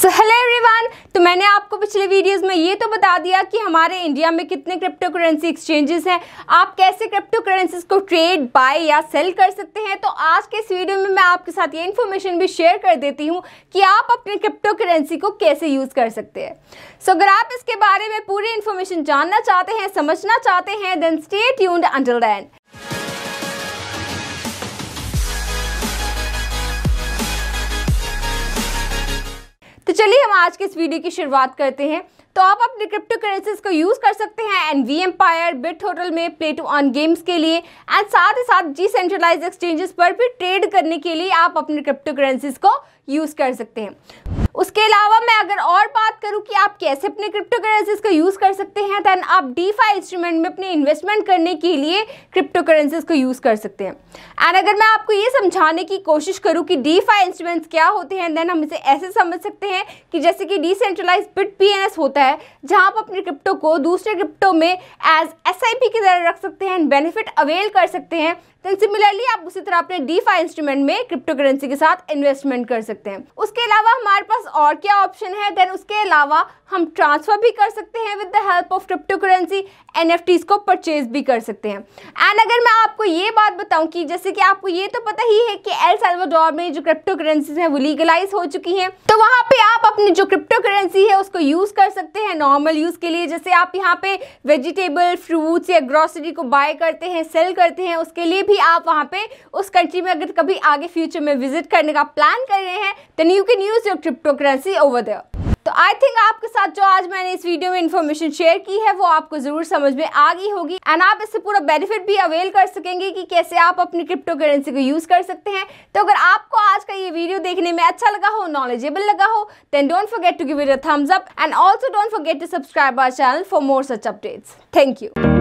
so hello everyone तो मैंने आपको पिछले वीडियोस में ये तो बता दिया कि हमारे इंडिया में कितने क्रिप्टो करेंसी एक्सचेंजेस हैं आप कैसे क्रिप्टो करेंसीज को ट्रेड बाय या सेल कर सकते हैं तो आज के इस वीडियो में मैं आपके साथ ये इन्फॉर्मेशन भी शेयर कर देती हूँ कि आप अपने क्रिप्टो करेंसी को कैसे यूज़ कर सकते हैं सो so, अगर आप इसके बारे में पूरी इन्फॉर्मेशन जानना चाहते हैं समझना चाहते हैं then stay tuned underland than चलिए हम आज के इस वीडियो की शुरुआत करते हैं तो आप अपने क्रिप्टो करेंसीज को यूज़ कर सकते हैं N V empire bit hotel में प्ले टू ऑन गेम्स के लिए एंड साथ ही साथ जी सेंट्रलाइज एक्सचेंजेस पर भी ट्रेड करने के लिए आप अपने क्रिप्टो करेंसीज को यूज़ कर सकते हैं उसके अलावा मैं अगर और बात करूँ कि आप कैसे अपने क्रिप्टो करेंसीज का यूज़ कर सकते हैं दैन आप डीफाई इंस्ट्रूमेंट में अपने इन्वेस्टमेंट करने के लिए क्रिप्टो करेंसीज को यूज़ कर सकते हैं एंड अगर मैं आपको ये समझाने की कोशिश करूँ कि डीफाई इंस्ट्रूमेंट्स क्या होते हैं देन हम इसे ऐसे समझ सकते हैं कि जैसे कि डिसेंट्रलाइज बिट पी होता है जहाँ आप अपने क्रिप्टो को दूसरे क्रिप्टो में एज एस की तरह रख सकते हैं बेनिफिट अवेल कर सकते हैं तो सिमिलरली आप उसी तरह अपने डीफाई इंस्ट्रूमेंट में क्रिप्टो करेंसी के साथ इन्वेस्टमेंट कर सकते हैं उसके अलावा हमारे पास और क्या ऑप्शन है देन उसके अलावा हम ट्रांसफर भी कर सकते हैं with the help of crypto currency N को परचेज भी कर सकते हैं एंड अगर मैं आपको ये बात बताऊं कि जैसे कि आपको ये तो पता ही है कि एल सेल्वाडोर में जो क्रिप्टो करेंसीज हैं वो लीगलाइज हो चुकी हैं तो वहाँ पे आप अपनी जो क्रिप्टो करेंसी है उसको यूज़ कर सकते हैं नॉर्मल यूज़ के लिए जैसे आप यहाँ पे वेजिटेबल फ्रूट्स या ग्रॉसरी को बाय करते हैं सेल करते हैं उसके लिए भी आप वहाँ पे उस कंट्री में अगर कभी आगे फ्यूचर में विजिट करने का प्लान कर रहे हैं then you can use your crypto currency over the I think आपके साथ जो आज मैंने इस वीडियो में इन्फॉर्मेशन शेयर की है वो आपको जरूर समझ में आ गई होगी एंड आप इससे पूरा बेनिफिट भी अवेल कर सकेंगे कि कैसे आप अपनी क्रिप्टो करेंसी को यूज कर सकते हैं तो अगर आपको आज का ये वीडियो देखने में अच्छा लगा हो नॉलेजेबल लगा हो then don't forget to give it a thumbs up and also don't forget to subscribe our channel for more such updates thank you